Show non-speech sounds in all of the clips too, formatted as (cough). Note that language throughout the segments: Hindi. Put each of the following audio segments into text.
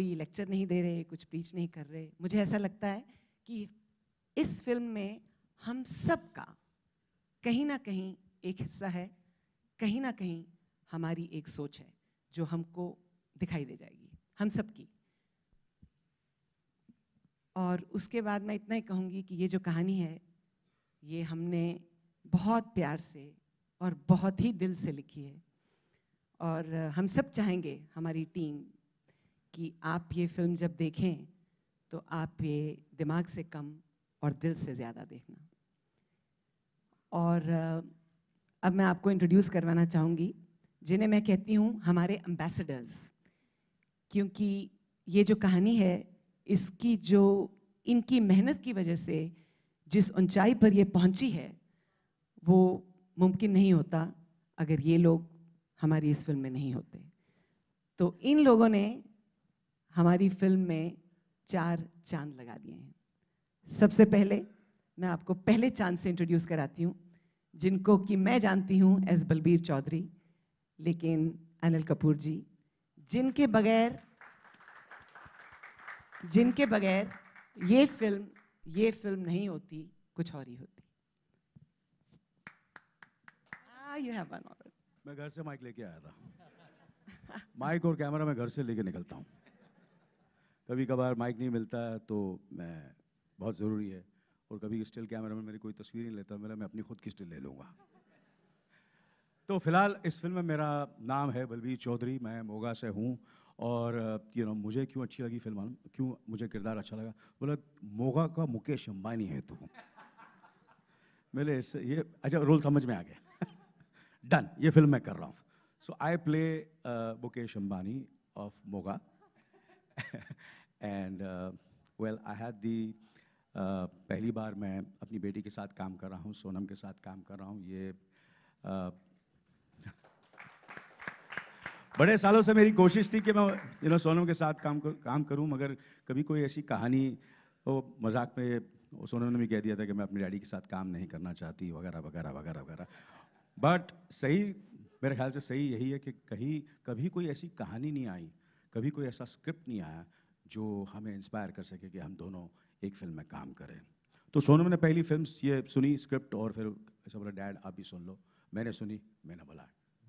कोई लेक्चर नहीं दे रहे कुछ पीच नहीं कर रहे मुझे ऐसा लगता है कि इस फिल्म में हम सब का कहीं ना कहीं एक हिस्सा है कहीं ना कहीं हमारी एक सोच है जो हमको दिखाई दे जाएगी हम सब की और उसके बाद मैं इतना ही कहूँगी कि ये जो कहानी है ये हमने बहुत प्यार से और बहुत ही दिल से लिखी है और हम सब चाहेंगे हमारी टीम कि आप ये फिल्म जब देखें तो आप ये दिमाग से कम और दिल से ज़्यादा देखना और अब मैं आपको इंट्रोड्यूस करवाना चाहूँगी जिन्हें मैं कहती हूँ हमारे एम्बेसडर्स क्योंकि ये जो कहानी है इसकी जो इनकी मेहनत की वजह से जिस ऊंचाई पर ये पहुंची है वो मुमकिन नहीं होता अगर ये लोग हमारी इस फिल्म में नहीं होते तो इन लोगों ने हमारी फिल्म में चार चांद लगा दिए हैं सबसे पहले मैं आपको पहले चांद से इंट्रोड्यूस कराती हूँ जिनको कि मैं जानती हूँ एस बलबीर चौधरी लेकिन अनिल कपूर जी जिनके बगैर जिनके बगैर ये फिल्म ये फिल्म नहीं होती कुछ और ही होती यू हैव वन मैं घर से माइक लेके आया था माइक और कैमरा मैं घर से लेके निकलता हूँ कभी कभार माइक नहीं मिलता है तो मैं बहुत ज़रूरी है और कभी स्टिल कैमरा में मेरी कोई तस्वीर नहीं लेता मेरा मैं अपनी खुद की स्टिल ले लूँगा तो फिलहाल इस फिल्म में मेरा नाम है बलबीर चौधरी मैं मोगा से हूँ और यू नो मुझे क्यों अच्छी लगी फिल्म क्यों मुझे किरदार अच्छा लगा बोला मोगा का मुकेश अम्बानी है तू मेरे इस ये अच्छा रोल समझ में आ गया डन (laughs) ये फिल्म मैं कर रहा हूँ so I play Mukesh Ambani of Moga (laughs) and well I had the पहली बार मैं अपनी बेटी के साथ काम कर रहा हूँ सोनम के साथ काम कर रहा हूँ ये uh, बड़े सालों से मेरी कोशिश थी कि मैं यू नो सोनम के साथ काम कर, काम करूँ मगर कभी कोई ऐसी कहानी वो मजाक में सोनम ने भी कह दिया था कि मैं अपने डैडी के साथ काम नहीं करना चाहती वगैरह वगैरह वगैरह वगैरह बट सही मेरे ख्याल से सही यही है कि कहीं कभी कोई ऐसी कहानी नहीं आई कभी कोई ऐसा स्क्रिप्ट नहीं आया जो हमें इंस्पायर कर सके कि हम दोनों एक फिल्म में काम करें तो सोनू ने पहली फिल्म ये सुनी स्क्रिप्ट और फिर ऐसे बोला डैड आप भी सुन लो मैंने सुनी मैंने बोला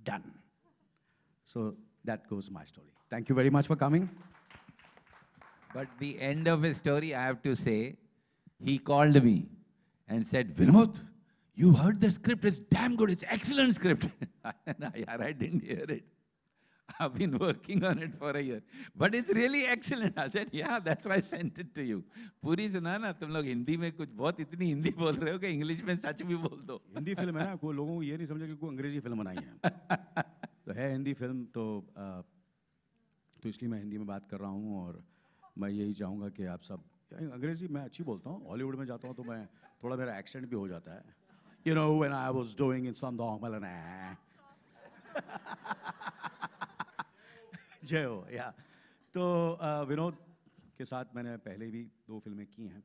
done so that goes my story thank you very much for coming but the end of a story I have to say he called me and said, Vinod you heard the script, it's damn good, it's excellent script. and (laughs) I, I didn't hear it. (laughs) I've been working on it for a year. But it's really excellent. I said, yeah, that's why I sent it to you. पूरी सुना ना तुम लोग हिंदी में कुछ बहुत इतनी हिंदी (laughs) बोल रहे हो कि इंग्लिश में सच भी बोल दो हिंदी फिल्म है ना को लोगों को ये नहीं समझा कि कोई अंग्रेजी फिल्म बनाई है (laughs) तो है हिंदी फिल्म तो तो इसलिए मैं हिंदी में बात कर रहा हूँ और मैं यही चाहूँगा कि आप सब अंग्रेजी मैं अच्छी बोलता हूँ हॉलीवुड में जाता हूँ तो मैं थोड़ा मेरा एक्सेंट भी हो जाता है you know when I was doing in some Jai Ho या तो विनोद के साथ मैंने पहले भी दो फिल्में की हैं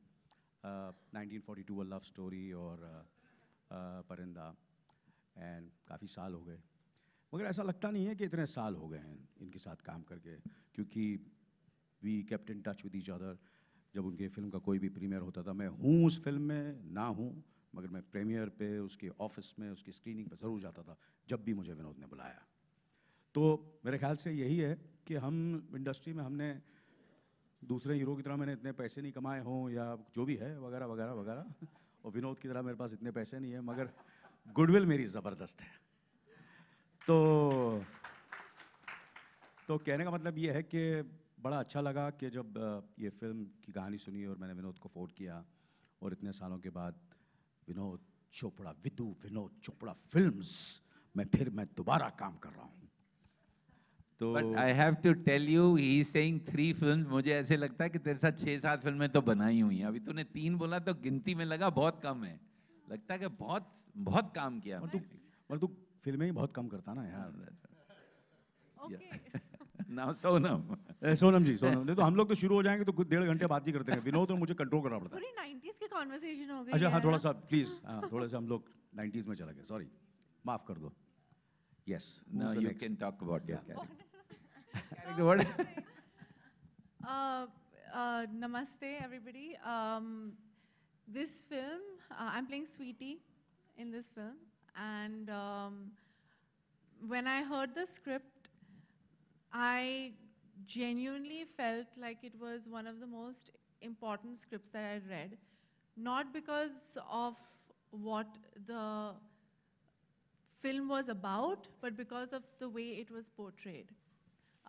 nineteen forty two love story और uh, परिंदा एंड काफ़ी साल हो गए मगर ऐसा लगता नहीं है कि इतने साल हो गए हैं इनके साथ काम करके क्योंकि we kept in in touch with each other जब उनकी फिल्म का कोई भी प्रीमियर होता था मैं हूँ उस फिल्म में ना हूँ मगर मैं प्रीमियर पे उसके ऑफिस में उसकी स्क्रीनिंग पे ज़रूर जाता था जब भी मुझे विनोद ने बुलाया तो मेरे ख्याल से यही है कि हम इंडस्ट्री में हमने दूसरे हीरो की तरह मैंने इतने पैसे नहीं कमाए हों या जो भी है वगैरह वगैरह वगैरह और विनोद की तरह मेरे पास इतने पैसे नहीं है मगर गुडविल मेरी ज़बरदस्त है तो तो कहने का मतलब ये है कि बड़ा अच्छा लगा कि जब ये फिल्म की कहानी सुनी और मैंने विनोद को फोन किया और इतने सालों के बाद विनोद चोपड़ा विदु विनोद चोपड़ा फिल्म्स में फिर मैं दोबारा काम कर रहा हूँ तो but I have to tell you he saying three film मुझे ऐसे लगता है कि तेरे साथ छः सात फिल्में तो बनाई हुई हैं अभी तूने तीन बोला तो गिनती में लगा बहुत कम है लगता है कि बहुत बहुत काम किया तू मतलब तू फिल्में ही बहुत कम करता ना यार नाम सोनम सोनम जी सोनम नहीं तो हम लोग तो शुरू हो जाएंगे तो कुछ डेढ़ घंटे बात ही करते हैं विनोद तो मुझे कंट्रोल करना पड़ता है नाइन्टीज की कॉन्वर्सेशन हो गई अच्छा हाँ थोड़ा सा प्लीज हाँ थोड़ा सा हम लोग नाइन्टीज में चला गया सॉरी माफ कर दो yes no you can talk about your character Carrying the word. Uh, uh, namaste, everybody. Um, this film, uh, I'm playing Sweetie in this film. And um, when I heard the script, I genuinely felt like it was one of the most important scripts that I read. Not because of what the film was about, but because of the way it was portrayed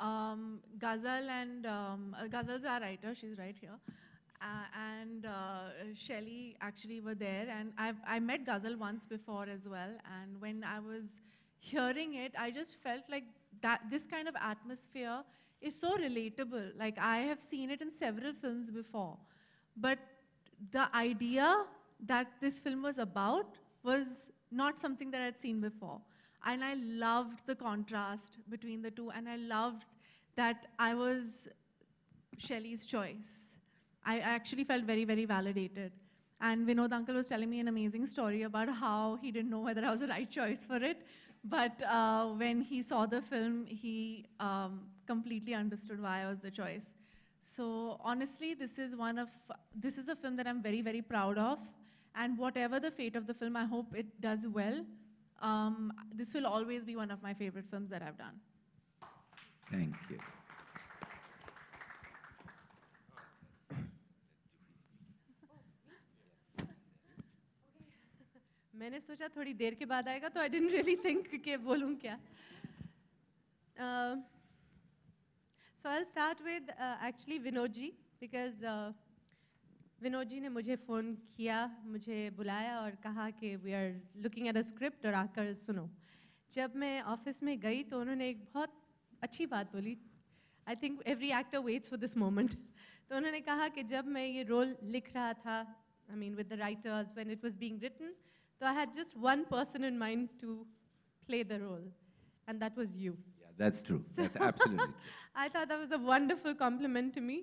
um, Ghazal and um, uh, Ghazal's our writer. She's right here. Uh, and uh, Shelly actually were there, and I've, I met Ghazal once before as well. And when I was hearing it, I just felt like that this kind of atmosphere is so relatable. Like I have seen it in several films before, but the idea that this film was about was not something that I'd seen before. And I loved the contrast between the two, and I loved that I was Shelley's choice. I actually felt very, very validated. And Vinod uncle was telling me an amazing story about how he didn't know whether I was the right choice for it. But uh, when he saw the film, he um, completely understood why I was the choice. So honestly, this is one of this is a film that I'm very, very proud of. And whatever the fate of the film, I hope it does well. Um, this will always be one of my favorite films that I've done. Thank you. मैंने सोचा थोड़ी देर के बाद आएगा तो आई डेंट रियली थिंक के बोलूँ क्या so I start with actually Vinod ji because Vinod ji ने मुझे फ़ोन किया मुझे बुलाया और कहा कि we are looking at a script और आकर सुनो जब मैं ऑफिस में गई तो उन्होंने एक बहुत अच्छी बात बोली I think every actor waits for this moment तो उन्होंने कहा कि जब मैं ये रोल लिख रहा था I mean with the writers when it was being written तो I had just one person in mind to play the role and that was you That's true. (laughs) So That's absolutely true. (laughs) I thought that was a wonderful compliment to me.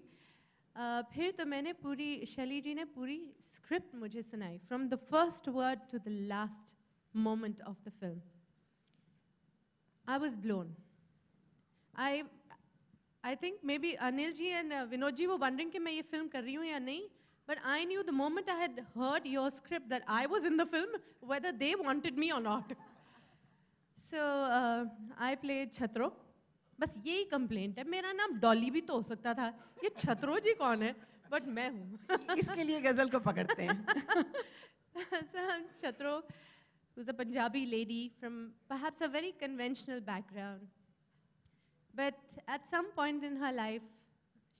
फिर तो मैंने पूरी शैली जी ने पूरी स्क्रिप्ट मुझे सुनाई from the first word to the last moment of the film I was blown I I think maybe Anil ji and Vinod ji वो वंडरिंग कि मैं ये फिल्म कर रही हूँ या नहीं but I knew the moment I had heard your script that I was in the film whether they wanted me और नॉट सो आई प्ले छत्रो बस यही कंप्लेंट है मेरा नाम डॉली भी तो हो सकता था ये छतरो जी कौन है बट मैं हूँ इसके लिए गज़ल को पकड़ते हैं सर हम छतरो who's a Punjabi lady from perhaps a very conventional background. But at some point in her life,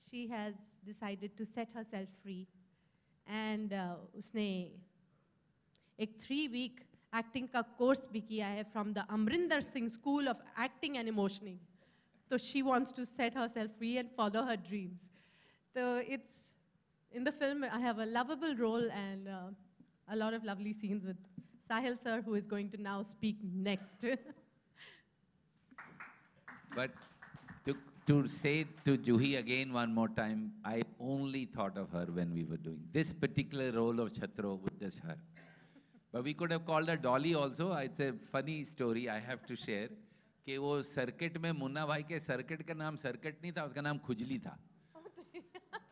she has decided to set herself free. And uh, उसने एक थ्री वीक एक्टिंग का कोर्स भी किया है from the Amrinder Singh school of acting and emotioning So she wants to set herself free and follow her dreams. So it's in the film, I have a lovable role and uh, a lot of lovely scenes with Sahil sir, who is going to now speak next. (laughs) but to, to say to Juhi again one more time, I only thought of her when we were doing this particular role of Chhatro with just her. But we could have called her Dolly also. It's a funny story I have to share. कि वो सर्किट में मुन्ना भाई के सर्किट का नाम सर्किट नहीं था उसका नाम खुजली था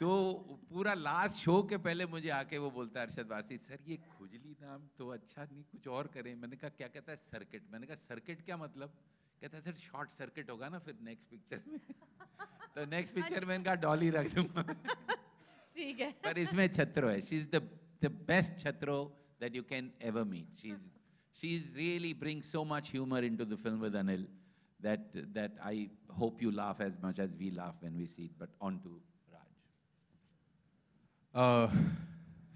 तो पूरा लास्ट शो के पहले मुझे आके वो बोलता है अरशद वासी सर ये खुजली नाम तो अच्छा नहीं कुछ और करें मैंने कहा क्या कहता है सर्किट मैंने कहा सर्किट क्या मतलब कहता है सर शॉर्ट सर्किट होगा ना फिर नेक्स्ट पिक्चर में तो नेक्स्ट पिक्चर में इनका डॉली रख दूंगा ठीक है पर इसमें छत्रो है she is the the best Chhatro that you can ever meet she is she is really bring so much humour into the film with Anil that, that I hope you laugh as much as we laugh when we see it. But on to Raj.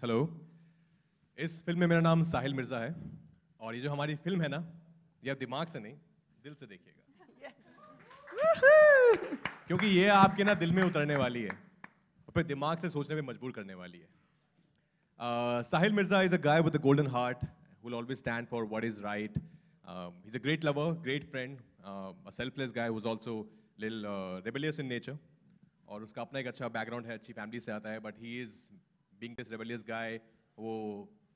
Hello uh, इस फिल्म में मेरा नाम साहिल मिर्ज़ा है और ये जो हमारी फिल्म है ना ये आप दिमाग से नहीं दिल से देखिएगा yes. क्योंकि ये आपके ना दिल में उतरने वाली है और फिर दिमाग से सोचने पे मजबूर करने वाली है uh, Sahil Mirza is a guy with a golden heart who will always stand for what is right. Um, he's a great lover, great friend, Uh, a selfless guy who's also little uh, rebellious in nature. और उसका अपना एक अच्छा बैकग्राउंड है अच्छी फैमिली से आता है but he is being this rebellious guy वो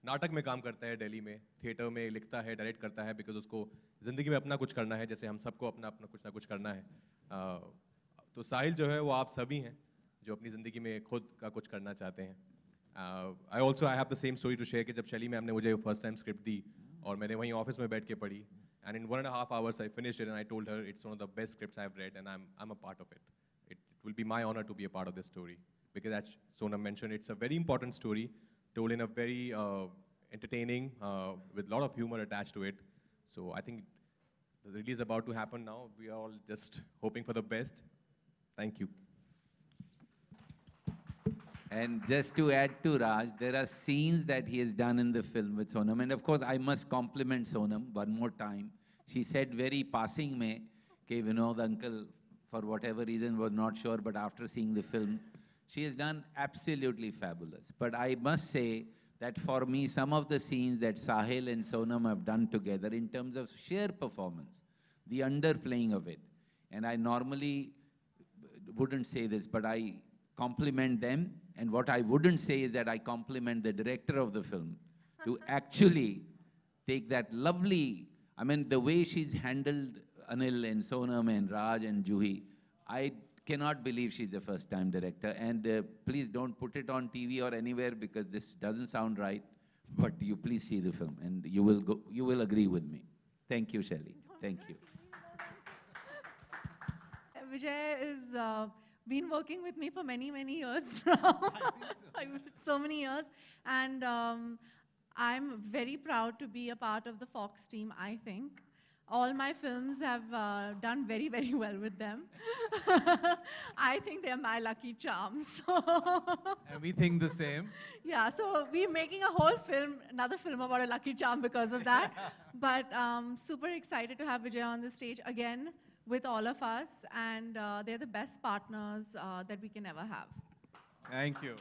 नाटक में काम करता है डेली में थिएटर में लिखता है डायरेक्ट करता है बिकॉज उसको ज़िंदगी में अपना कुछ करना है जैसे हम सबको अपना अपना कुछ ना कुछ करना है uh, तो साहिल जो है वो आप सभी हैं जो अपनी ज़िंदगी में खुद का कुछ करना चाहते हैं I also I have the same story to share कि जब शैली मैम ने मुझे फर्स्ट टाइम स्क्रिप्ट दी और मैंने वहीं ऑफिस में बैठ के पढ़ी And in one and a half hours, I finished it, and I told her it's one of the best scripts I've read, and I'm, I'm a part of it. It, it will be my honor to be a part of this story. Because as Sona mentioned, it's a very important story, told in a very uh, entertaining, uh, with a lot of humor attached to it. So I think the release is about to happen now. We are all just hoping for the best. Thank you. And just to add to Raj, there are scenes that he has done in the film with Sonam. And of course, I must compliment Sonam one more time. She said very passing me, okay, you know, the uncle, for whatever reason, was not sure, but after seeing the film, she has done absolutely fabulous. But I must say that for me, some of the scenes that Sahil and Sonam have done together in terms of sheer performance, the underplaying of it, and I normally wouldn't say this, but I compliment them and what I wouldn't say is that I compliment the director of the film to (laughs) actually take that lovely, I mean, the way she's handled Anil and Sonam and Raj and Juhi, I cannot believe she's a first-time director. And uh, please don't put it on TV or anywhere because this doesn't sound right. But you please see the film, and you will go, you will agree with me. Thank you, Shelley. Thank you. (laughs) Vijay is. Uh been working with me for many, many years (laughs) now. so. (laughs) so. many years. And um, I'm very proud to be a part of the Fox team, I think. All my films have uh, done very, very (laughs) well with them. I think they're my lucky charms. and we think the same. Yeah, so we're making a whole film, another film about a lucky charm because of that. but um, super excited to have Vijay on the stage again with all of us, and uh, they're the best partners uh, that we can ever have. Thank you.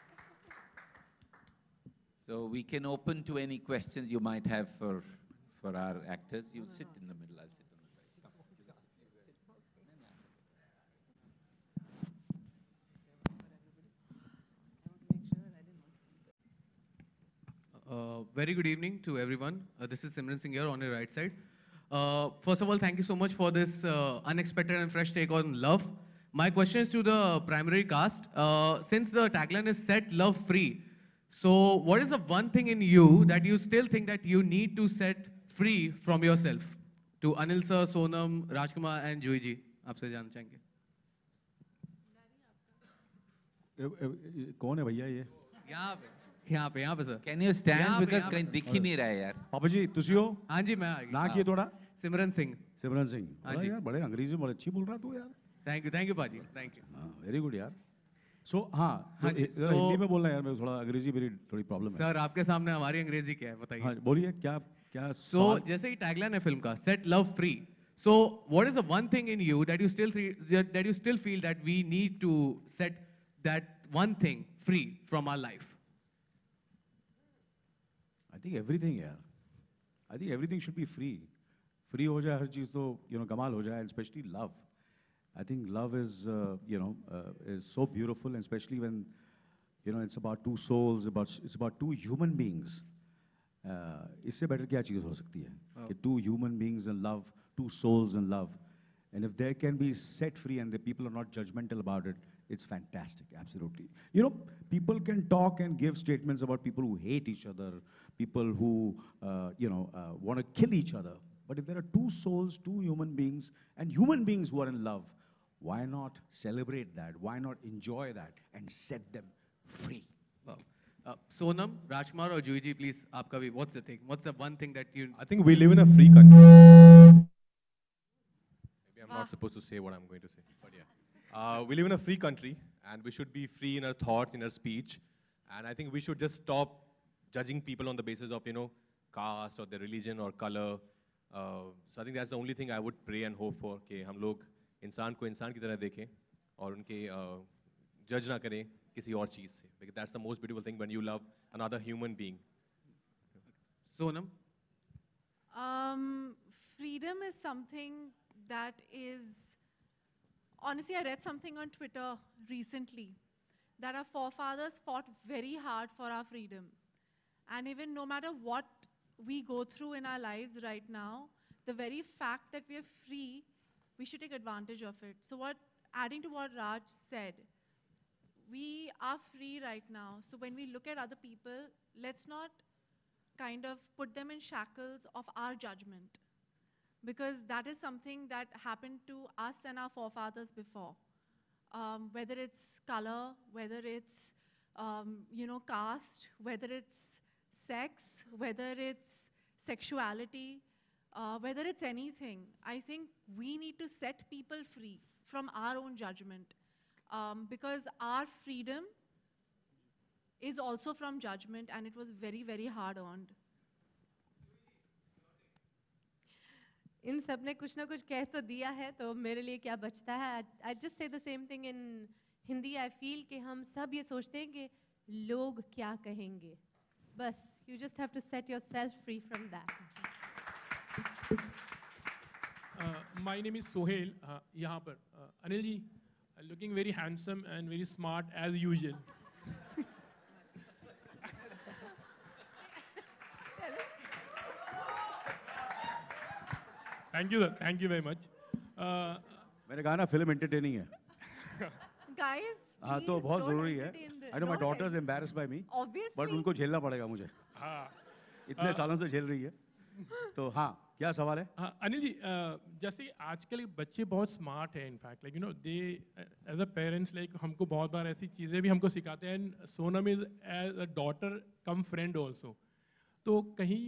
(laughs) so we can open to any questions you might have for, for our actors. You sit in the middle, I'll sit on the side. Uh, very good evening to everyone. Uh, this is Simran Singh here on your right side. Uh, first of all, thank you so much for this uh, unexpected and fresh take on love. My question is to the primary cast. Uh, since the tagline is set love free, so what is the one thing in you that you still think that you need to set free from yourself? To Anil sir, Sonam, Rajkumar and Juhi ji, आपसे जानना चाहेंगे कौन Who is this, ये यहाँ पे यहाँ पे sir can you stand because कहीं दिख ही नहीं रहा है यार पापा जी तुझी हो हाँ जी मैं ना किए थोड़ा सिमरन सिंह सिमरन सिंह हाँ जी यार बड़े अंग्रेजी में बड़े अच्छी बोल रहा तू यार थैंक यू थैंक यू पाजी थैंक यू वेरी गुड यार सो हाँ, हाँ जी, हिंदी में बोलना यार मैं थोड़ा अंग्रेजी मेरी थोड़ी प्रॉब्लम है सर आपके सामने हमारी अंग्रेजी क्या है बताइए हाँ, बोलिए क्या क्या सो जैसे ही टैगलाइन है फिल्म का set love free so what is the one thing in you that you still that you still feel that we need to set that one thing free from our life I think everything यार I think everything should be free free हो जाए हर चीज़ तो यू नो कमाल हो जाए specially love I think love is you know is so beautiful and specially when you know it's about two souls it's about two human beings इससे बेटर क्या चीज़ हो सकती है हाँ। कि two human beings in love two souls in love and if there can be set free and the people are not judgmental about it It's fantastic, absolutely. You know, people can talk and give statements about people who hate each other, people who, uh, you know, uh, want to kill each other. But if there are two souls, two human beings, and human beings who are in love, why not celebrate that? Why not enjoy that and set them free? Wow. Uh, Sonam, Rajkumar or Juiji, please, aapka bhi, what's the thing? What's the one thing that you... I think we live in a free country. Maybe I'm ah. not supposed to say what I'm going to say, but yeah. Uh, we live in a free country, and we should be free in our thoughts, in our speech. And I think we should just stop judging people on the basis of, you know, caste or their religion or color. Uh, so I think that's the only thing I would pray and hope for, कि हम look इंसान को इंसान की तरह देखें और उनके जज uh, ना करें किसी और चीज़ से because that's the most beautiful thing when you love another human being Sonam um freedom is something that is honestly, I read something on Twitter recently that our forefathers fought very hard for our freedom. And even no matter what we go through in our lives right now, the very fact that we are free, we should take advantage of it. So what, adding to what Raj said, we are free right now. So when we look at other people, let's not kind of put them in shackles of our judgment because that is something that happened to us and our forefathers before. Um, whether it's color, whether it's um, you know caste, whether it's sex, whether it's sexuality, uh, whether it's anything, I think we need to set people free from our own judgment um, because our freedom is also from judgment and it was very, very hard earned. इन सब ने कुछ ना कुछ कह तो दिया है तो मेरे लिए क्या बचता है I just say the same thing in Hindi I feel कि हम सब ये सोचते हैं कि लोग क्या कहेंगे बस you just have to set yourself free from that my name is Sohail यहाँ पर Anil ji looking very handsome and very smart as usual thank you thank you very much मैंने कहा ना फिल्म एंटरटेनिंग है गाइस (laughs) हाँ तो बहुत जरूरी है I know my daughters embarrass by me but उनको झेलना पड़ेगा मुझे हाँ इतने uh, सालों से झेल रही है तो हाँ क्या सवाल है हाँ अनिल जी uh, जैसे आजकल बच्चे बहुत स्मार्ट है in fact like you know they as a parents like हमको बहुत बार ऐसी चीज़ें भी हमको सिखाते हैं and Sonam is as a daughter cum friend also तो कहीं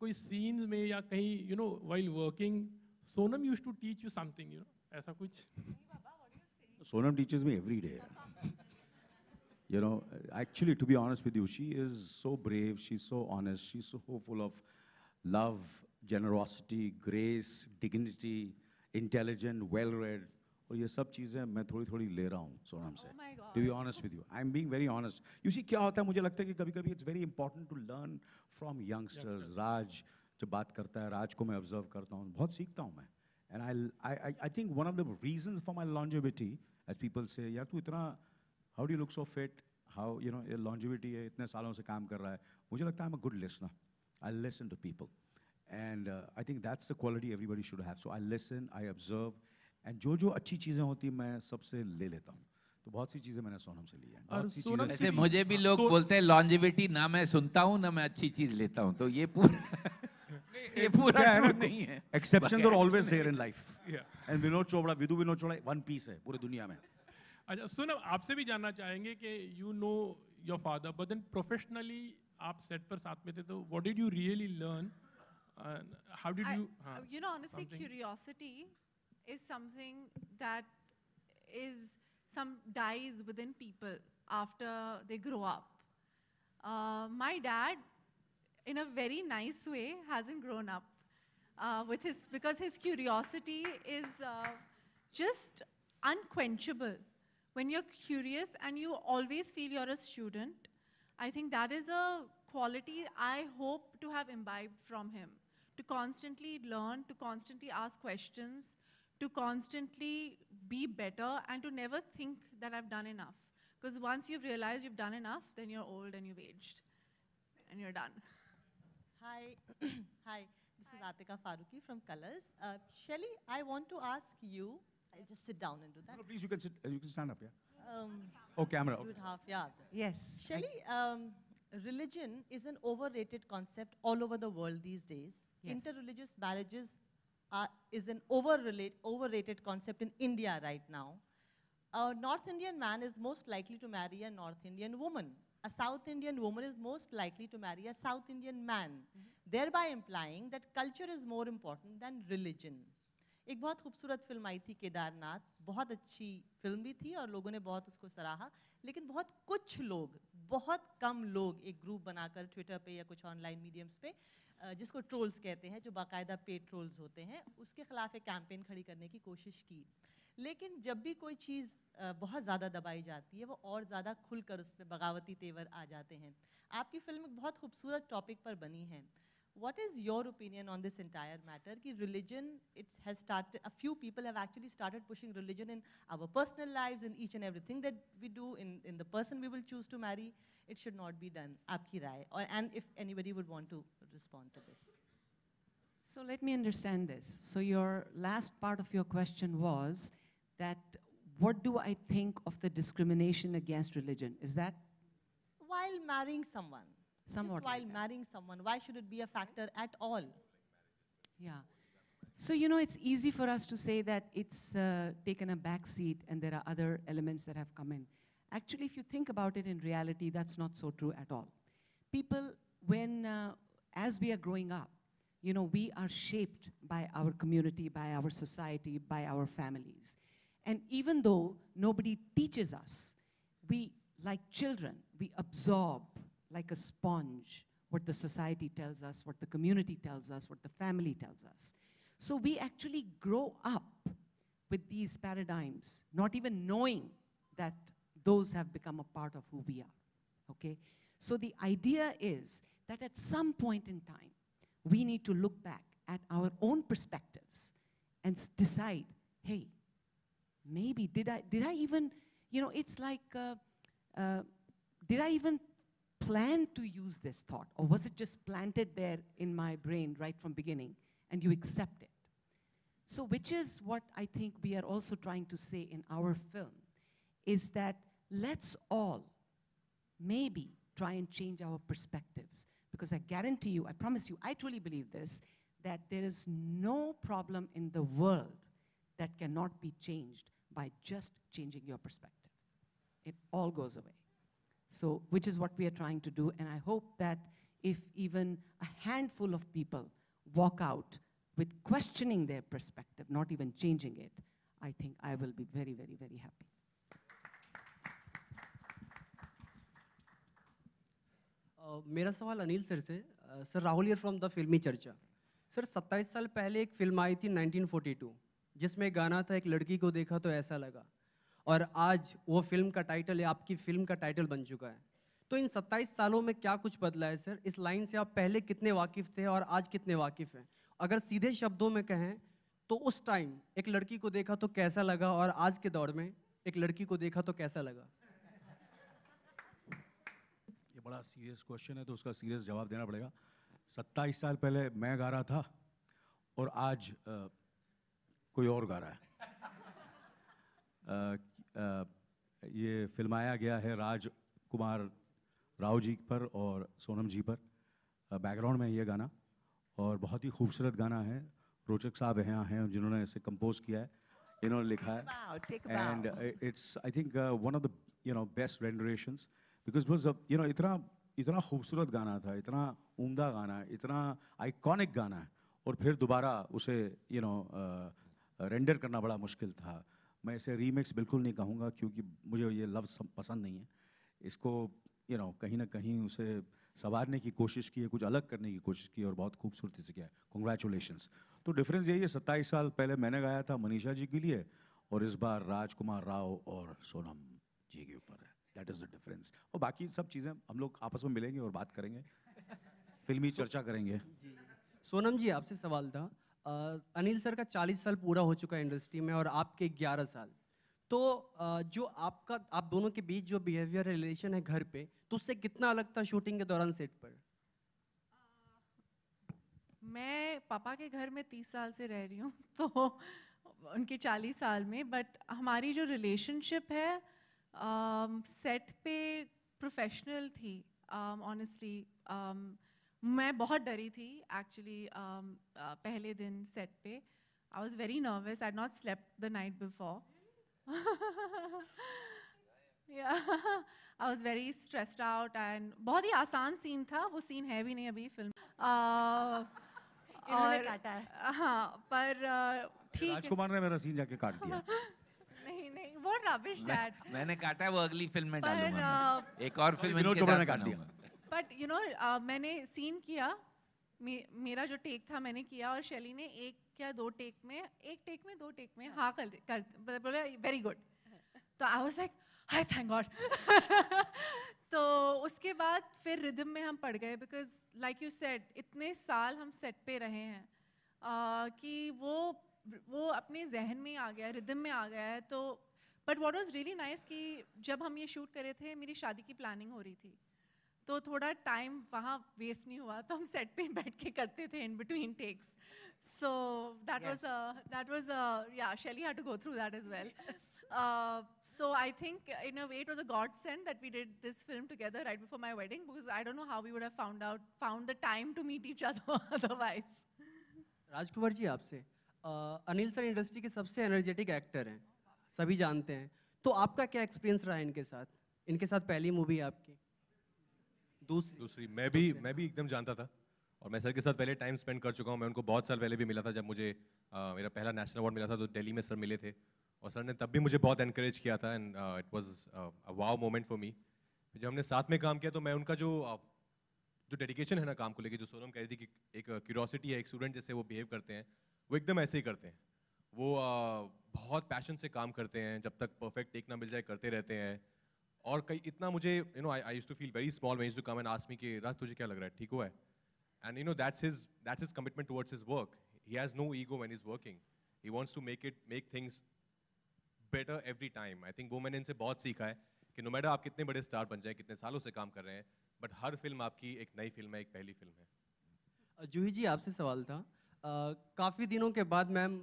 कोई सीन्स में या कहीं you know while working Sonam use to teach you something you know ऐसा कुछ Sonam teaches me every day you know actually to be honest with you she is so brave she so honest she is so hopeful of love generosity grace dignity intelligent well read और ये सब चीज़ें मैं थोड़ी थोड़ी ले रहा हूँ सोनम से to be honest with you I am being very honest you see क्या होता है मुझे लगता है कि कभी कभी it's very important to learn from youngsters Raj जब बात करता है राज को मैं ऑब्जर्व करता हूँ बहुत सीखता हूँ मैं and I I think one of the reason for my longevity as people say यार तू इतना how do look so fit how you know ये लॉन्जिबिटी है इतने सालों से काम कर रहा है मुझे लगता है I am good listener I listen to people and I think that's the quality everybody should have so I listen I observe and जो जो अच्छी चीज़ें होती मैं सबसे ले लेता हूँ तो बहुत सी चीजें मैंने सोनम से ली है और सोनम से मुझे भी हाँ। लोग बोलते हैं लॉन्जिविटी ना मैं सुनता हूँ ना मैं अच्छी चीज लेता हूँ तो ये पूरा (laughs) ये पूरा नहीं है exception are always there in life and Vinod Chopra Vidhu Vinod Chopra one piece है पूरे दुनिया में अच्छा सोनम आपसे भी जानना चाहेंगे कि you know your father but then professionally आप सेट पर साथ में थे तो what did you really learn how did you you know honestly curiosity is something that is some dies within people after they grow up. Uh, my dad, in a very nice way, hasn't grown up uh, with his because his curiosity is uh, just unquenchable. When you're curious and you always feel you're a student, I think that is a quality I hope to have imbibed from him. To constantly learn, to constantly ask questions, to constantly be better and to never think that I've done enough. Because once you've realized you've done enough, then you're old and you've aged and you're done. Hi. (clears throat) Hi. This Hi. is Atika Faruqi from Colors. Uh, Shelly, I want to ask you, I'll uh, just sit down and do that. No, please, you can, sit, uh, you can stand up, yeah. Um, oh, camera. Okay. half, yeah. Yes. Shelly, um, religion is an overrated concept all over the world these days. Yes. Interreligious marriages uh, is an overrated concept in India right now. A North Indian man is most likely to marry a North Indian woman. A South Indian woman is most likely to marry a South Indian man, mm -hmm. thereby implying that culture is more important than religion. एक बहुत खूबसूरत फिल्म आई थी केदारनाथ बहुत अच्छी फिल्म भी थी और लोगों ने बहुत उसको सराहा लेकिन बहुत कुछ लोग बहुत कम लोग एक ग्रुप बनाकर ट्विटर पे या कुछ ऑनलाइन मीडियम्स पे जिसको ट्रोल्स कहते हैं जो बाकायदा पेड ट्रोल्स होते हैं उसके खिलाफ एक कैंपेन खड़ी करने की कोशिश की लेकिन जब भी कोई चीज़ बहुत ज़्यादा दबाई जाती है वो और ज़्यादा खुल कर उस पर बगावती तेवर आ जाते हैं आपकी फिल्म एक बहुत खूबसूरत टॉपिक पर बनी है what is your opinion on this entire matter कि रिलीजन इट है person we will choose to marry it should not be done आपकी राय और and if anybody would want to respond to this. So let me understand this. So your last part of your question was that what do I think of the discrimination against religion? Is that? While marrying someone. Somewhat Just while like marrying someone. Why should it be a factor at all? Yeah. So, you know, it's easy for us to say that it's uh, taken a back seat and there are other elements that have come in. Actually, if you think about it in reality, that's not so true at all. People, when uh, as we are growing up, you know, we are shaped by our community, by our society, by our families. And even though nobody teaches us, we, like children, we absorb like a sponge what the society tells us, what the community tells us, what the family tells us. So we actually grow up with these paradigms, not even knowing that those have become a part of who we are. Okay? So the idea is that at some point in time, we need to look back at our own perspectives and decide, hey, maybe did I, did I even, you know, it's like, uh, uh, did I even plan to use this thought? Or was it just planted there in my brain right from beginning and you accept it? So which is what I think we are also trying to say in our film, is that let's all maybe try and change our perspectives because I guarantee you, I promise you, I truly believe this, that there is no problem in the world that cannot be changed by just changing your perspective. It all goes away. So, which is what we are trying to do, and I hope that if even a handful of people walk out with questioning their perspective, not even changing it, I think I will be very, very, very happy. मेरा सवाल अनिल सर से sir Rahul here from the Filmi Charcha sir 27 साल पहले एक फिल्म आई थी 1942 जिसमें गाना था एक लड़की को देखा तो ऐसा लगा और आज वो फिल्म का टाइटल है आपकी फिल्म का टाइटल बन चुका है तो इन 27 सालों में क्या कुछ बदला है सर इस लाइन से आप पहले कितने वाकिफ़ थे और आज कितने वाकिफ़ हैं अगर सीधे शब्दों में कहें तो उस टाइम एक लड़की को देखा तो कैसा लगा और आज के दौर में एक लड़की को देखा तो कैसा लगा ये बड़ा सीरियस क्वेश्चन है तो उसका सीरियस जवाब देना पड़ेगा सत्ताईस साल पहले मैं गा रहा था और आज आ, कोई और गा रहा है आ, आ, ये फिल्माया गया है राज कुमार राव जी पर और सोनम जी पर बैकग्राउंड में ये गाना और बहुत ही खूबसूरत गाना है रोचक साहब यहाँ हैं जिन्होंने इसे कंपोज किया है इन्होंने लिखा है and it's I think one of the you know best renderings because वो यू नो इतना इतना खूबसूरत गाना था इतना उमदा गाना इतना आइकॉनिक गाना और फिर दोबारा उसे यू नो रेंडर करना बड़ा मुश्किल था मैं इसे रीमेक्स बिल्कुल नहीं कहूँगा क्योंकि मुझे ये लफ्ज़ पसंद नहीं है इसको यू नो कहीं ना कहीं उसे संवारने की कोशिश की है कुछ अलग करने की कोशिश की और बहुत खूबसूरती से किया है कॉन्ग्रेचुलेशन तो डिफरेंस यही है सत्ताईस साल पहले मैंने गाया था मनीषा जी के लिए और इस बार राजकुमार राव और सोनम जी के ऊपर है दैट इज द डिफरेंस और बाकी सब चीज़ें हम लोग आपस में मिलेंगे और बात करेंगे फिल्मी चर्चा करेंगे सोनम जी आपसे सवाल था आ, अनिल सर का 40 साल पूरा हो चुका है इंडस्ट्री में और आपके 11 साल तो आ, जो आपका आप दोनों के बीच जो बिहेवियर रिलेशन है घर पे तो उससे कितना अलग था शूटिंग के दौरान सेट पर मैं पापा के घर में तीस साल से रह रही हूँ तो उनके चालीस साल में बट हमारी जो रिलेशनशिप है सेट um, पे प्रोफेशनल थी ऑनेस्टली um, um, मैं बहुत डरी थी एक्चुअली um, uh, पहले दिन सेट पे I was very nervous I not slept the night before I was very stressed out and बहुत ही आसान सीन था वो सीन है भी नहीं अभी फिल्म uh, और हाँ पर uh, ठीक राजकुमार ने मेरा सीन जाके काट दिया (laughs) वो रबिश डैड मैंने काटा है वो अगली फिल्म में डालूंगा uh, एक और फिल्म में चोपड़ा ने काट दिया बट यू नो मैंने सीन किया मे, मेरा जो टेक था मैंने किया और शैली ने एक क्या दो टेक में एक टेक में दो टेक में हाँ कर कर बोला वेरी गुड तो I was like hi thank God तो उसके बाद फिर रिदम में हम पड़ गए बिकॉज लाइक यू सेड इतने साल हम सेट पे रहे हैं uh, कि वो वो अपने जहन में आ गया रिदम में आ गया है तो but what was really nice कि जब हम ये शूट करे थे मेरी शादी की प्लानिंग हो रही थी तो थोड़ा टाइम वहाँ वेस्ट नहीं हुआ तो हम सेट पे बैठ के करते थे in between takes so that was that was yeah Shelly had to go through that is well so I think in a way it was a godsend that we did this film together right before my wedding because I don't know how we would have found out found the time to meet each other otherwise Rajkumar ji आपसे अनिल सर इंडस्ट्री के सबसे एनर्जेटिक एक्टर हैं सभी जानते हैं तो आपका क्या एक्सपीरियंस रहा है इनके साथ इनके साथ पहली मूवी आपकी दूसरी दूसरी मैं भी मैं भी एकदम जानता था और मैं सर के साथ पहले टाइम स्पेंड कर चुका हूँ मैं उनको बहुत साल पहले भी मिला था जब मुझे आ, मेरा पहला नेशनल अवार्ड मिला था तो दिल्ली में सर मिले थे और सर ने तब भी मुझे बहुत इनक्रेज किया था and it was a wow moment for me जब हमने साथ में काम किया तो मैं उनका जो जो डेडिकेशन है ना काम को लेकर जो सोनम कह रही थी कि एक क्यूरोसिटी है एक स्टूडेंट जैसे वो बिहेव करते हैं वो एकदम ऐसे ही करते हैं वो बहुत पैशन से काम करते हैं जब तक परफेक्ट टेक ना मिल जाए करते रहते हैं और कई इतना मुझे you know I I use to feel very small use to come and ask me कि राज तुझे क्या लग रहा है ठीक हुआ है and you know that's his that's his commitment towards his work he has no ego when is working he wants to make it make things better every time I think वो मैंने इनसे बहुत सीखा है कि नो मैटर आप कितने बड़े स्टार बन जाए कितने सालों से काम कर रहे हैं बट हर फिल्म आपकी एक नई फिल्म है एक पहली फिल्म है जूही जी आपसे सवाल था काफ़ी दिनों के बाद मैम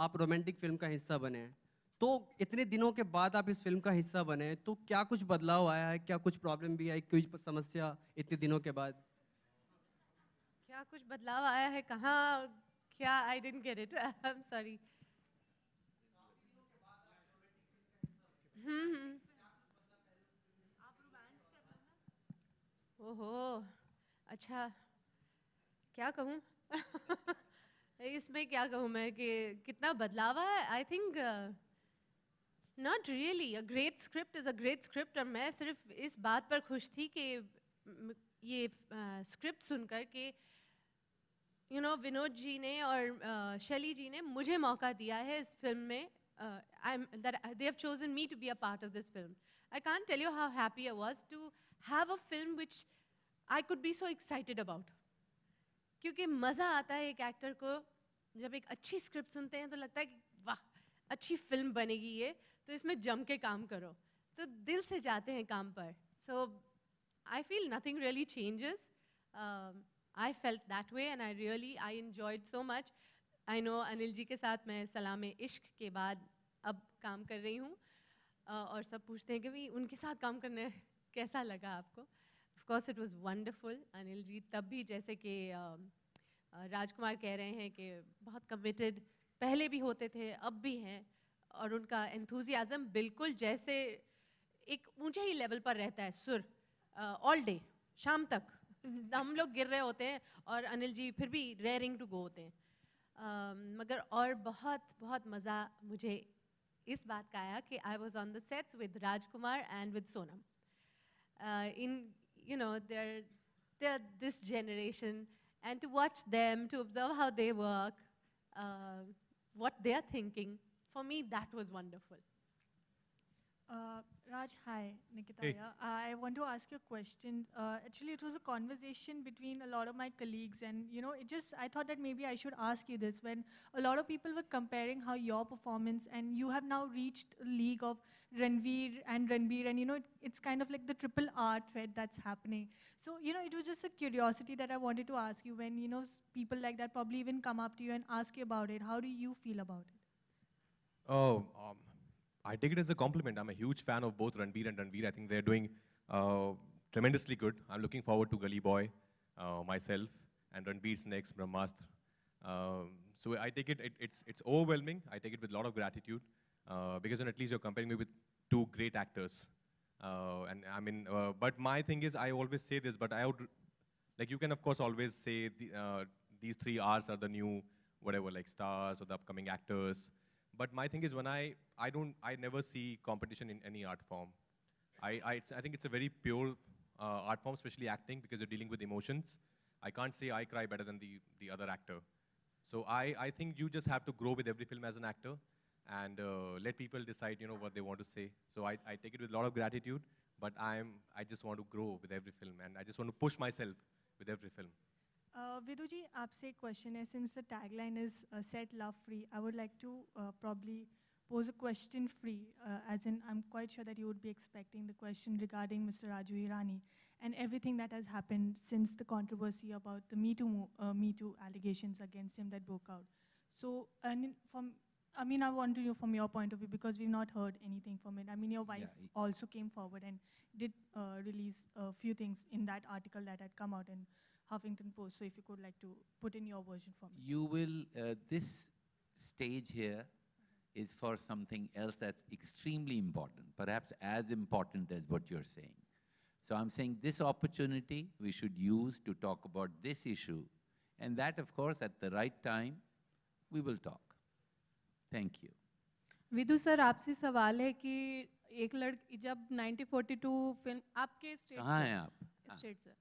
आप रोमांटिक फिल्म का हिस्सा बने हैं तो इतने दिनों के बाद आप इस फिल्म का हिस्सा बने हैं तो क्या कुछ बदलाव आया है क्या कुछ प्रॉब्लम भी आई कोई समस्या इतने दिनों के बाद क्या कुछ बदलाव आया है कहाँ क्या I didn't get it I am sorry ओहो अच्छा क्या कहूँ (laughs) इसमें क्या कहूँ मैं कि कितना बदलाव है I think not really a great script is a great script और मैं सिर्फ इस बात पर खुश थी कि ये स्क्रिप्ट uh, सुनकर के यू नो विनोद जी ने और uh, शैली जी ने मुझे मौका दिया है इस फिल्म में I am that they have chosen me to be a part of this film I can't tell you how happy I was to have a film which I could be so excited about क्योंकि मज़ा आता है एक एक्टर को जब एक अच्छी स्क्रिप्ट सुनते हैं तो लगता है कि वाह अच्छी फिल्म बनेगी ये तो इसमें जम के काम करो तो दिल से जाते हैं काम पर so I feel nothing really changes I felt that way and I really I enjoyed so much I know Anil ji के साथ मैं सलाम इश्क के बाद अब काम कर रही हूँ uh, और सब पूछते हैं कि भाई उनके साथ काम करने कैसा लगा आपको course it was wonderful Anil ji तब भी जैसे कि राजकुमार कह रहे हैं कि बहुत कमिटेड पहले भी होते थे अब भी हैं और उनका एंथुजियाज़म बिल्कुल जैसे एक ऊंचे ही लेवल पर रहता है सुर ऑल डे शाम तक हम लोग गिर रहे होते हैं और अनिल जी फिर भी रेयरिंग टू गो होते हैं uh, मगर और बहुत बहुत मज़ा मुझे इस बात का आया कि I was on the sets with Rajkumar and with Sonam in you know, they're, they're this generation, and to watch them, to observe how they work, uh, what they're thinking, for me, that was wonderful. Uh, Raj, hi, Nikita hey. Uh, I want to ask you a question. Uh, actually, it was a conversation between a lot of my colleagues, and you know, it just I thought that maybe I should ask you this when a lot of people were comparing how your performance, and you have now reached a league of Ranveer and Ranbir, and you know, it, it's kind of like the triple R thread that's happening. So, you know, it was just a curiosity that I wanted to ask you when you know people like that probably even come up to you and ask you about it. How do you feel about it? Oh. Um I take it as a compliment. I'm a huge fan of both Ranbir and Ranveer. I think they're doing uh, tremendously good. I'm looking forward to Gully Boy uh, myself and Ranbir's next, Brahmastra. Um, so I take it, it, it's, it's overwhelming. I take it with a lot of gratitude uh, because then at least you're comparing me with two great actors. Uh, and I mean, uh, but my thing is, I always say this, but I would, like you can of course always say the, uh, these three R's are the new whatever, like stars or the upcoming actors. But my thing is when I, I don't, I never see competition in any art form. I, I, I think it's a very pure uh, art form, especially acting, because you're dealing with emotions. I can't say I cry better than the, the other actor. So I, I think you just have to grow with every film as an actor and uh, let people decide, you know, what they want to say. So I, I take it with a lot of gratitude, but I'm, I just want to grow with every film and I just want to push myself with every film. Uh, Viduji, आपसे question है since the tagline is uh, set love free, I would like to uh, probably pose a question free, uh, as in I'm quite sure that you would be expecting the question regarding Mr. Raju Hirani and everything that has happened since the controversy about the Me Too, uh, Me Too allegations against him that broke out. So, and uh, from I mean, I want to know from your point of view because we've not heard anything from it. I mean, your wife yeah, also came forward and did uh, release a few things in that article that had come out, and Huffington Post. So if you could like to put in your version for me. You will, uh, this stage here is for something else that's extremely important, perhaps as important as what you're saying. So I'm saying this opportunity we should use to talk about this issue. And that, of course, at the right time, we will talk. Thank you. Vidhu sir आपसे सवाल है कि एक लड़की जब 1942 फिल्म आपके स्टेट कहाँ हैं आप स्टेट सर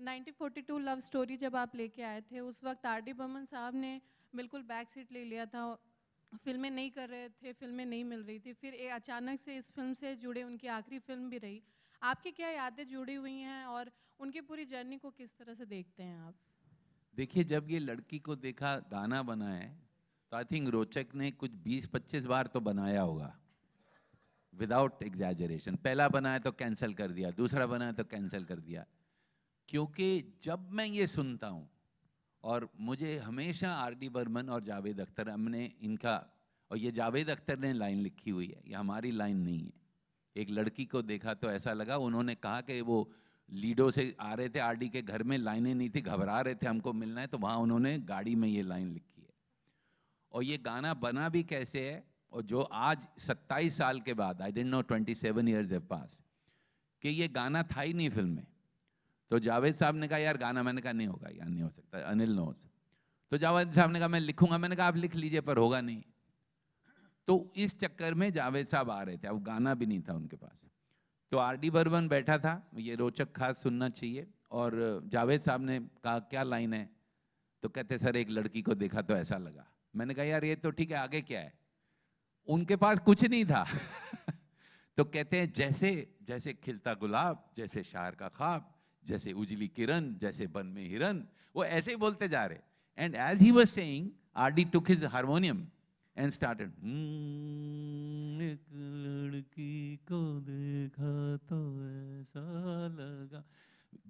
1942 लव स्टोरी जब आप लेके आए थे उस वक्त आर डी बमन साहब ने बिल्कुल बैक सीट ले लिया था फिल्में नहीं कर रहे थे फिल्में नहीं मिल रही थी फिर अचानक से इस फिल्म से जुड़े उनकी आखिरी फिल्म भी रही आपकी क्या यादें जुड़ी हुई हैं और उनकी पूरी जर्नी को किस तरह से देखते हैं आप देखिए जब ये लड़की को देखा गाना बना है तो आई थिंक रोचक ने कुछ 20-25 बार तो बनाया होगा विदाउट एग्जैजरेशन पहला बनाया तो कैंसिल कर दिया दूसरा बनाया तो कैंसिल कर दिया क्योंकि जब मैं ये सुनता हूँ और मुझे हमेशा आर डी बर्मन और जावेद अख्तर हमने इनका और ये जावेद अख्तर ने लाइन लिखी हुई है ये हमारी लाइन नहीं है एक लड़की को देखा तो ऐसा लगा उन्होंने कहा कि वो लीडो से आ रहे थे आर डी के घर में लाइनें नहीं थी घबरा रहे थे हमको मिलना है तो वहाँ उन्होंने गाड़ी में ये लाइन लिखी है और ये गाना बना भी कैसे है और जो आज सत्ताईस साल के बाद I don't know twenty seven years है पास कि ये गाना था ही नहीं फिल्म में तो जावेद साहब ने कहा यार गाना मैंने कहा नहीं होगा यार नहीं हो सकता अनिल ने हो सकता तो जावेद साहब ने कहा मैं लिखूंगा मैंने कहा आप लिख लीजिए पर होगा नहीं तो इस चक्कर में जावेद साहब आ रहे थे अब गाना भी नहीं था उनके पास तो आर डी बर्वन बैठा था ये रोचक खास सुनना चाहिए और जावेद साहब ने कहा क्या लाइन है तो कहते सर एक लड़की को देखा तो ऐसा लगा मैंने कहा यार ये तो ठीक है आगे क्या है उनके पास कुछ नहीं था (laughs) तो कहते हैं जैसे जैसे खिलता गुलाब जैसे शहर का ख्वाब जैसे उजली किरण जैसे बन में हिरन वो ऐसे ही बोलते जा रहे and as he was say R D took his harmonium and started एक लड़की को देखा तो ऐसा लगा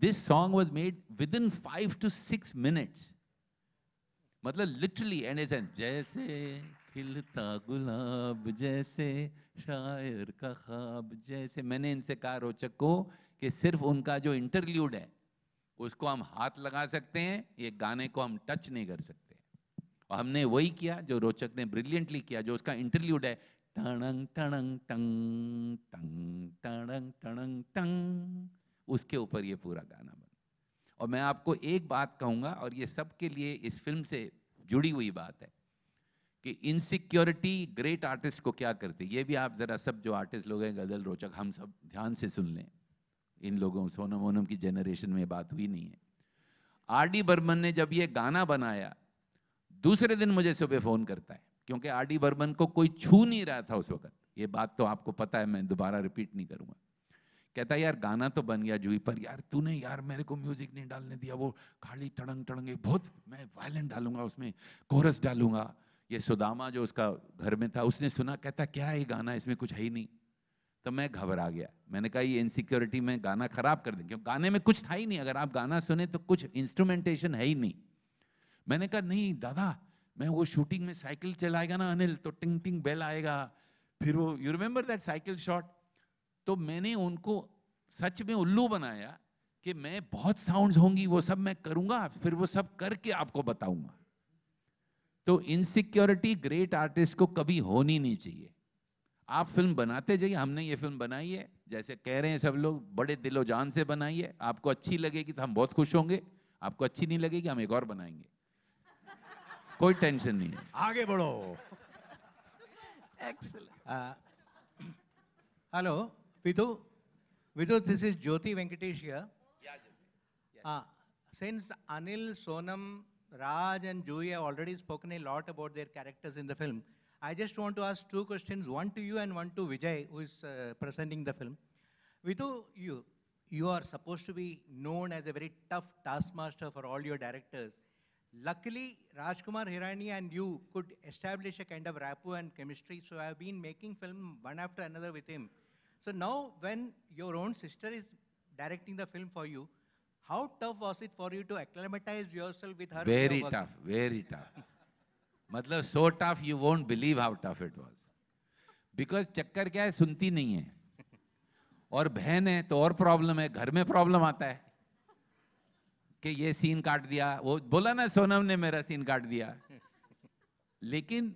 this song was made within five to six minutes मतलब लिटरली एंड एस एन जैसे खिलता गुलाब जैसे शायर का खाब जैसे मैंने इनसे कहा रोचक को कि सिर्फ उनका जो इंटरल्यूड है उसको हम हाथ लगा सकते हैं ये गाने को हम टच नहीं कर सकते और हमने वही किया जो रोचक ने ब्रिलियंटली किया जो उसका इंटरल्यूड है टणंग टणंग टंग टंग टणंग टणंग टंग उसके ऊपर ये पूरा गाना बना और मैं आपको एक बात कहूँगा और ये सबके लिए इस फिल्म से जुड़ी हुई बात है कि इनसिक्योरिटी ग्रेट आर्टिस्ट को क्या करती ये भी आप ज़रा सब जो आर्टिस्ट लोग हैं गज़ल रोचक हम सब ध्यान से सुन लें इन लोगों सोनम वोनम की जनरेशन में बात हुई नहीं है आर डी बर्मन ने जब ये गाना बनाया दूसरे दिन मुझे सुबह फ़ोन करता है क्योंकि आर डी बर्मन को कोई छू नहीं रहा था उस वक़्त ये बात तो आपको पता है मैं दोबारा रिपीट नहीं करूँगा कहता यार गाना तो बन गया जूही पर यार तूने यार मेरे को म्यूज़िक नहीं डालने दिया वो खाली तड़ंग तड़ंगे बहुत मैं वायलेंट डालूंगा उसमें कोरस डालूंगा ये सुदामा जो उसका घर में था उसने सुना कहता क्या है गाना इसमें कुछ है ही नहीं तो मैं घबरा गया मैंने कहा ये इनसिक्योरिटी में गाना ख़राब कर दें क्योंकि गाने में कुछ था ही नहीं अगर आप गाना सुने तो कुछ इंस्ट्रूमेंटेशन है ही नहीं मैंने कहा नहीं दादा मैं वो शूटिंग में साइकिल चलाएगा ना अनिल तो टिंग टिंग बेल आएगा फिर वो you remember that cycle shot तो मैंने उनको सच में उल्लू बनाया कि मैं बहुत साउंड्स होंगी वो सब मैं करूंगा फिर वो सब करके आपको बताऊंगा तो इनसिक्योरिटी ग्रेट आर्टिस्ट को कभी होनी नहीं चाहिए आप फिल्म बनाते जाइए हमने ये फिल्म बनाई है जैसे कह रहे हैं सब लोग बड़े दिलो जान से बनाई है आपको अच्छी लगेगी तो हम बहुत खुश होंगे आपको अच्छी नहीं लगेगी हम एक और बनाएंगे कोई टेंशन नहीं है आगे बढ़ो hello Vidhu Vidhu this is Jyoti Venkatesh हाँ, since Anil, Sonam, Raj and Juhi have already spoken a lot about their characters in I just want to ask two questions, one to you and one to Vijay, who is uh, presenting the film. With you, you are supposed to be known as a very tough taskmaster for all your directors. Luckily, Rajkumar Hirani and you could establish a kind of rapport and chemistry, so I have been making film one after another with him. So now when your own sister is directing the film for you, how tough was it for you to acclimatize yourself with her? Very tough, very tough. मतलब so tough you won't believe how tough it was because चक्कर क्या है सुनती नहीं है और बहन है तो और प्रॉब्लम है घर में प्रॉब्लम आता है कि ये सीन काट दिया वो बोला ना सोनम ने मेरा सीन काट दिया लेकिन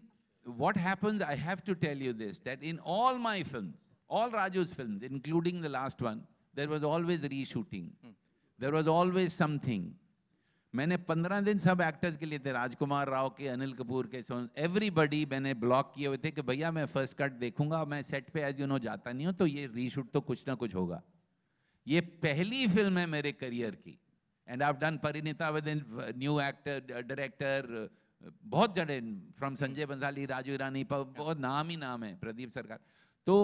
what happens I have to tell you this that in all my film all Raju's film including the last one there was always reshooting there was always something मैंने पंद्रह दिन सब एक्टर्स के लिए थे राजकुमार राव के अनिल कपूर के सोन एवरीबडी मैंने ब्लॉक किए हुए थे कि भैया मैं फर्स्ट कट देखूंगा मैं सेट पे एज यू नो जाता नहीं हूँ तो ये रीशूट तो कुछ ना कुछ होगा ये पहली फिल्म है मेरे करियर की and I done Parineeta with in new actor director बहुत जड़े फ्रॉम संजय बंसाली राजू ईरानी बहुत नाम ही नाम है प्रदीप सरकार तो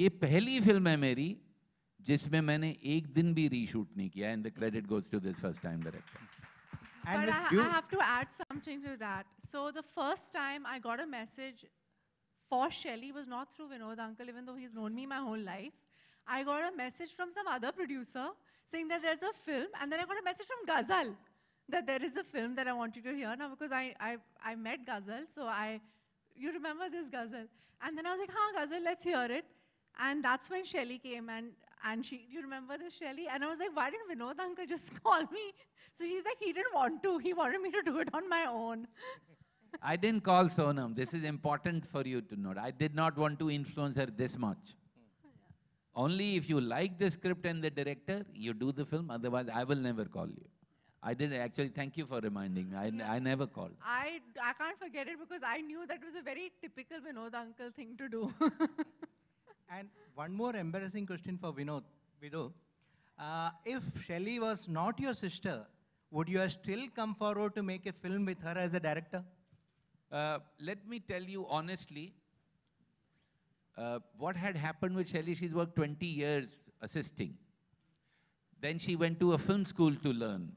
ये पहली फिल्म है मेरी जिसमें मैंने एक दिन भी रीशूट नहीं किया and the credit goes to this first time director And but I, I have to add something to that. So the first time I got a message for Shelly was not through Vinod uncle, even though he's known me my whole life. I got a message from some other producer saying that there's a film, and then I got a message from Ghazal that there is a film that I want you to hear now because I, I, I met Ghazal, so I, you remember this Ghazal. And then I was like, huh, Ghazal, let's hear it. And that's when Shelly came and and she, you remember this, Shelly? And I was like, why didn't Vinod uncle just (laughs) call me? So she's like, he didn't want to. He wanted me to do it on my own. (laughs) I didn't call Sonam. This is important for you to note. I did not want to influence her this much. Yeah. Only if you like the script and the director, you do the film. Otherwise, I will never call you. I did actually. Thank you for reminding me. I, yeah. I never called. I, I can't forget it because I knew that was a very typical Vinod uncle thing to do. (laughs) And one more embarrassing question for Vinod. Vido. Uh, if Shelley was not your sister, would you have still come forward to make a film with her as a director? Uh, let me tell you honestly, uh, what had happened with Shelley, she's worked 20 years assisting. Then she went to a film school to learn.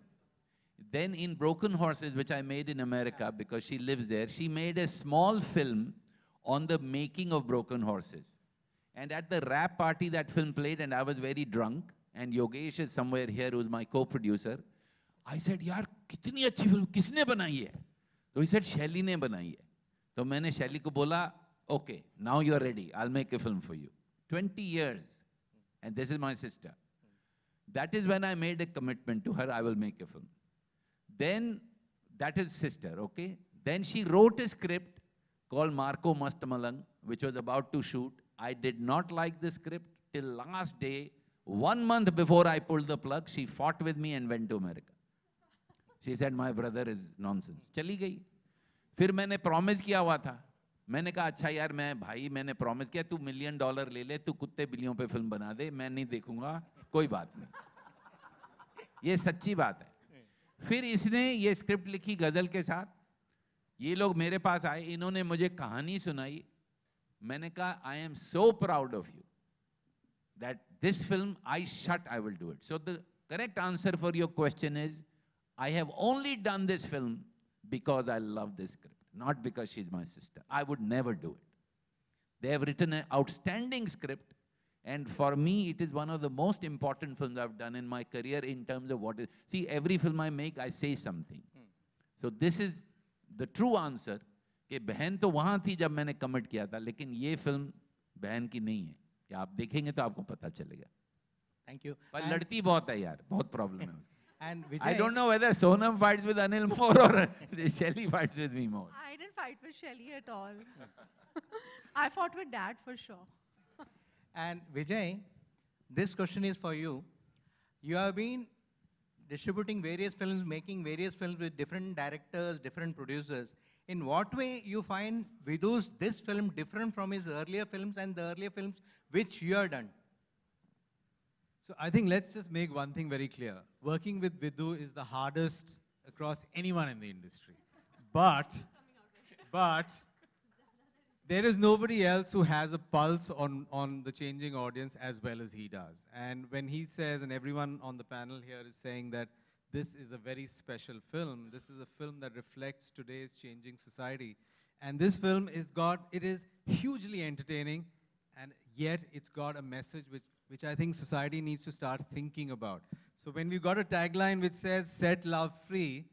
Then in Broken Horses, which I made in America because she lives there, she made a small film on the making of Broken Horses. And at the rap party that film played, and I was very drunk, and Yogesh is somewhere here who's my co-producer. I said, "Yar, कितनी अच्छी film? Kisne बनाई है he said, Shelly ne बनाई है तो मैंने शैली ko bola, okay, now you're ready. I'll make a film for you. 20 years. And this is my sister. That is when I made a commitment to her, I will make a film. Then, that is sister, okay? Then she wrote a script called Marco Mastamalang, which was about to shoot. I did not like the script till last day. One month before I pulled the plug, she fought with me and went to America. She said, my brother is nonsense. चली गई फिर मैंने प्रॉमिस किया हुआ था मैंने कहा अच्छा यार मैं भाई मैंने प्रॉमिस किया तू मिलियन डॉलर ले ले तू कुत्ते बिल्लियों पे फिल्म बना दे मैं नहीं देखूंगा कोई बात नहीं ये सच्ची बात है फिर इसने ये स्क्रिप्ट लिखी गज़ल के साथ ये लोग मेरे पास आए इन्होंने मुझे कहानी सुनाई मैंने I am so proud of you that this film I shut, I will do it. So the correct answer for your question is, I have only done this film because I love this script, not because she's my sister. I would never do it. They have written an outstanding script, and for me, it is one of the most important films I've done in my career in terms of what is. See, every film I make, I say something. Hmm. So this is the true answer. कि बहन तो वहां थी जब मैंने कमेंट किया था लेकिन ये फिल्म बहन की नहीं है कि आप देखेंगे तो आपको पता चलेगा थैंक यू पर लड़ती बहुत है यार बहुत प्रॉब्लम है And Vijay, I don't know whether Sonam fights with Anil more or Shelly fights with me more. I didn't fight with Shelly at all. I fought with Dad for sure. and Vijay, this question is for you. You have been distributing various films, making various films with different directors, different producers. in what way you find Vidu's this film different from his earlier films and the earlier films which you have done? So I think let's just make one thing very clear. Working with Vidu is the hardest across anyone in the industry. But, but, there is nobody else who has a pulse on, on the changing audience as well as he does. And when he says, and everyone on the panel here is saying that this is a very special film. This is a film that reflects today's changing society. And this film is got, it is hugely entertaining, and yet it's got a message which, which I think society needs to start thinking about. So when we've got a tagline which says, set love free,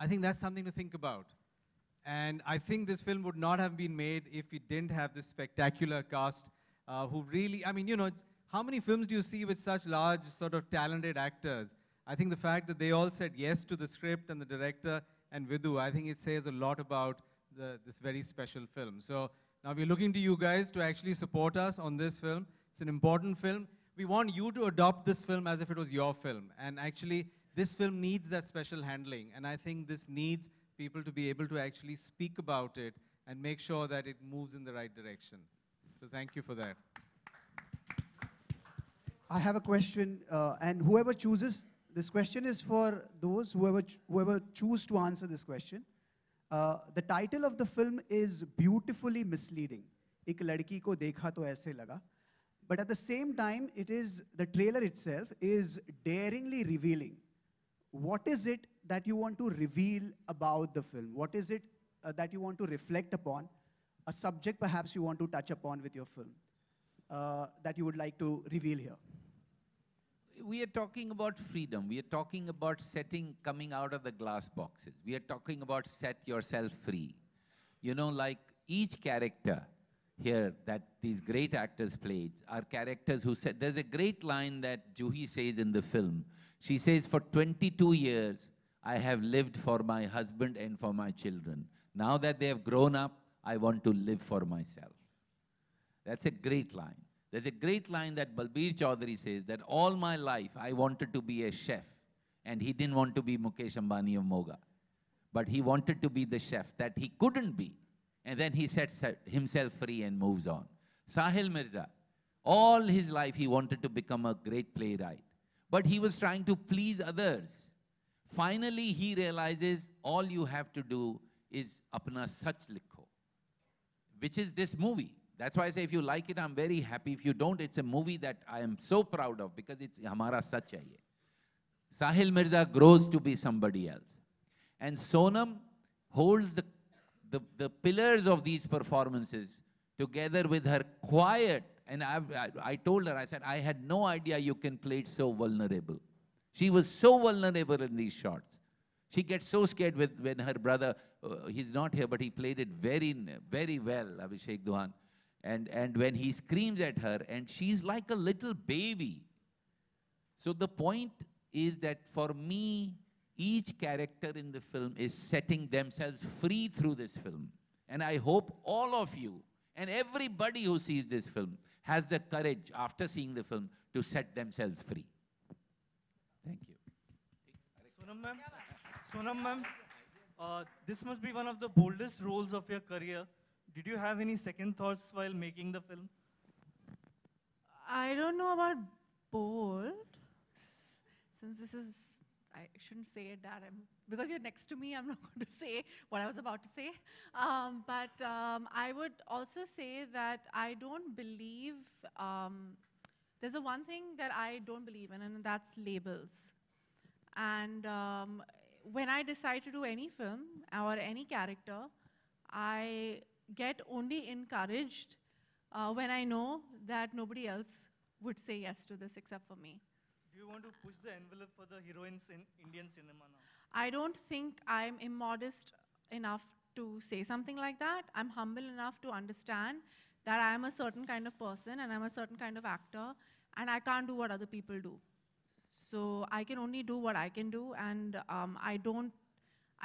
I think that's something to think about. And I think this film would not have been made if we didn't have this spectacular cast uh, who really, I mean, you know, how many films do you see with such large sort of talented actors? I think the fact that they all said yes to the script and the director and Vidhu, I think it says a lot about the, this very special film. So now we're looking to you guys to actually support us on this film. It's an important film. We want you to adopt this film as if it was your film. And actually, this film needs that special handling. And I think this needs people to be able to actually speak about it and make sure that it moves in the right direction. So thank you for that. I have a question. Uh, and whoever chooses this question is for those whoever, whoever choose to answer this question. Uh, the title of the film is beautifully misleading. एक लड़की को देखा तो ऐसे लगा. But at the same time, it is the trailer itself is daringly revealing. What is it that you want to reveal about the film? What is it uh, that you want to reflect upon? A subject perhaps you want to touch upon with your film uh, that you would like to reveal here we are talking about freedom. We are talking about setting, coming out of the glass boxes. We are talking about set yourself free. You know, like each character here that these great actors played are characters who said, there's a great line that Juhi says in the film. She says, for 22 years, I have lived for my husband and for my children. Now that they have grown up, I want to live for myself. That's a great line. There's a great line that Balbir Chaudhary says that all my life I wanted to be a chef and he didn't want to be Mukesh Ambani of Moga. But he wanted to be the chef that he couldn't be. And then he sets himself free and moves on. Sahil Mirza, all his life he wanted to become a great playwright. But he was trying to please others. Finally, he realizes all you have to do is apna sach likho, which is this movie. That's why I say if you like it, I'm very happy. If you don't, it's a movie that I am so proud of because it's Hamara Sach Sahil Mirza grows to be somebody else. And Sonam holds the, the, the pillars of these performances together with her quiet. And I, I, I told her, I said, I had no idea you can play it so vulnerable. She was so vulnerable in these shots. She gets so scared with, when her brother, uh, he's not here, but he played it very, very well, Abhishek Duhan and, and when he screams at her, and she's like a little baby. So the point is that for me, each character in the film is setting themselves free through this film. And I hope all of you and everybody who sees this film has the courage after seeing the film to set themselves free. Thank you. Sonam ma'am, Sonam ma'am, uh, this must be one of the boldest roles of your career. Did you have any second thoughts while making the film? I don't know about bold, since this is, I shouldn't say it that, I'm, because you're next to me, I'm not (laughs) going to say what I was about to say. Um, but um, I would also say that I don't believe, um, there's a one thing that I don't believe in, and that's labels. And um, when I decide to do any film or any character, I get only encouraged uh, when I know that nobody else would say yes to this except for me. Do you want to push the envelope for the heroines in Indian cinema now? I don't think I'm immodest enough to say something like that. I'm humble enough to understand that I am a certain kind of person and I'm a certain kind of actor and I can't do what other people do. So I can only do what I can do and um, I don't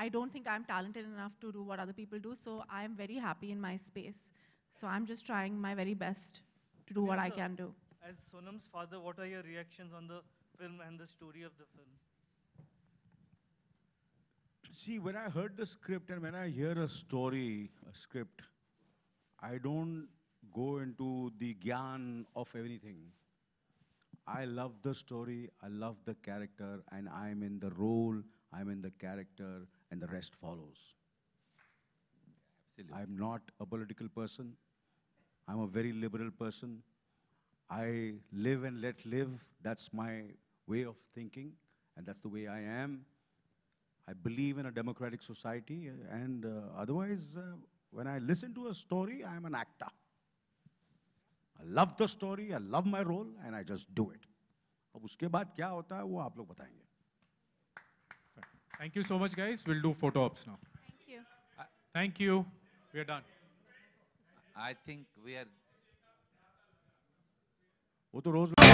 I don't think I'm talented enough to do what other people do, so I'm very happy in my space. So I'm just trying my very best to do what I can do. As Sonam's father, what are your reactions on the film and the story of the film? See, when I heard the script and when I hear a story, a script, I don't go into the gyan of everything. I love the story, I love the character, and I'm in the role, I'm in the character, and the rest follows. Absolutely. I'm not a political person. I'm a very liberal person. I live and let live. That's my way of thinking, and that's the way I am. I believe in a democratic society, and uh, otherwise, uh, when I listen to a story, I'm an actor. I love the story, I love my role, and I just do it. अब उसके बाद क्या होता You will tell लोग Thank you so much, guys. We'll do photo ops now. Thank you. Uh, thank you. We are done. I think we are...